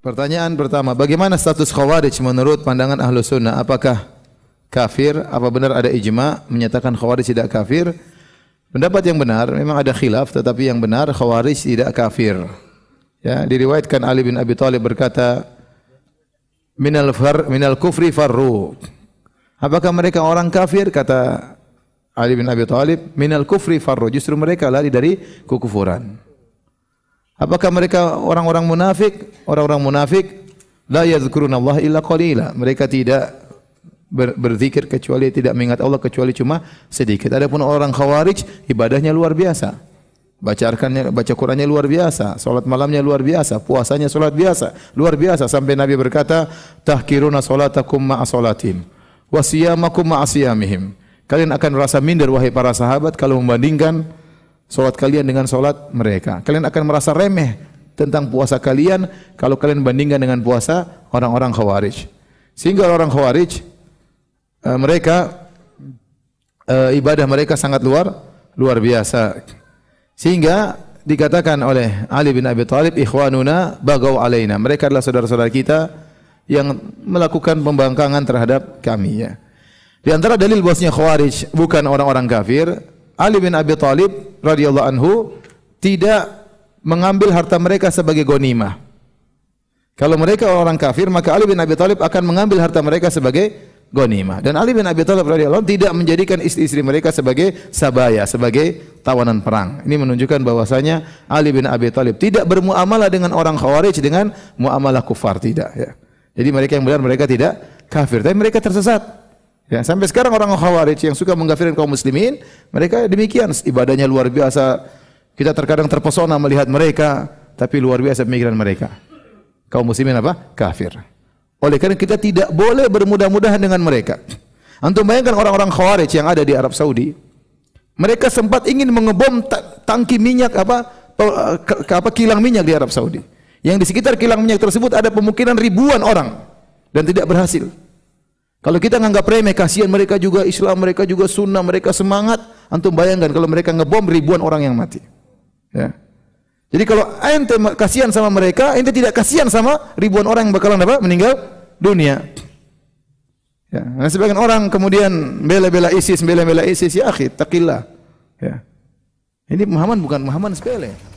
Pertanyaan pertama, bagaimana status khawarij menurut pandangan ahlu sunnah? Apakah kafir? Apa benar ada ijma menyatakan khawarij tidak kafir? Pendapat yang benar, memang ada khilaf, tetapi yang benar khawarij tidak kafir. Ya, diriwayatkan Ali bin Abi Thalib berkata, "Minal far minal kufri farru." Apakah mereka orang kafir? Kata Ali bin Abi Thalib, "Minal kufri farru." Justru mereka lari dari kekufuran. Apakah mereka orang-orang munafik? Orang-orang munafik la yadhkuruna Allah illa qalila. Mereka tidak ber berzikir kecuali tidak mengingat Allah kecuali cuma sedikit. Adapun orang khawarij ibadahnya luar biasa. bacarkannya, baca Qur'annya luar biasa, salat malamnya luar biasa, puasanya salat biasa, luar biasa sampai Nabi berkata, "Tahkiruna salatakum ma'a salatihim wa siyamakum ma'a siyamihim." Kalian akan merasa minder wahai para sahabat kalau membandingkan sholat kalian dengan sholat mereka. Kalian akan merasa remeh tentang puasa kalian kalau kalian bandingkan dengan puasa orang-orang Khawarij. Sehingga orang Khawarij eh, mereka eh, ibadah mereka sangat luar luar biasa. Sehingga dikatakan oleh Ali bin Abi Thalib ikhwanuna bagau alaina. Mereka adalah saudara-saudara kita yang melakukan pembangkangan terhadap kami ya. Di antara dalil bosnya Khawarij bukan orang-orang kafir Ali bin Abi Thalib radhiyallahu anhu tidak mengambil harta mereka sebagai gonimah. Kalau mereka orang kafir, maka Ali bin Abi Thalib akan mengambil harta mereka sebagai gonimah. Dan Ali bin Abi Thalib radhiyallahu tidak menjadikan istri-istri mereka sebagai sabaya, sebagai tawanan perang. Ini menunjukkan bahwasanya Ali bin Abi Thalib tidak bermuamalah dengan orang Khawarij dengan muamalah kufar tidak ya. Jadi mereka yang benar mereka tidak kafir, tapi mereka tersesat. Ya, sampai sekarang orang Khawarij yang suka mengkafirkan kaum muslimin, mereka demikian ibadahnya luar biasa. Kita terkadang terpesona melihat mereka, tapi luar biasa pemikiran mereka. Kaum muslimin apa? Kafir. Oleh karena kita tidak boleh bermudah-mudahan dengan mereka. Antum bayangkan orang-orang Khawarij yang ada di Arab Saudi, mereka sempat ingin mengebom tangki minyak apa apa kilang minyak di Arab Saudi. Yang di sekitar kilang minyak tersebut ada kemungkinan ribuan orang dan tidak berhasil. Kalau kita nganggap remeh, kasihan mereka juga Islam, mereka juga sunnah, mereka semangat. Antum bayangkan kalau mereka ngebom ribuan orang yang mati. Ya. Jadi kalau ente kasihan sama mereka, ente tidak kasihan sama ribuan orang yang bakalan apa? meninggal dunia. Ya. Nah, sebagian orang kemudian bela-bela ISIS, bela-bela ISIS, ya akhir, takillah. Ya. Ini pemahaman bukan pemahaman sepele.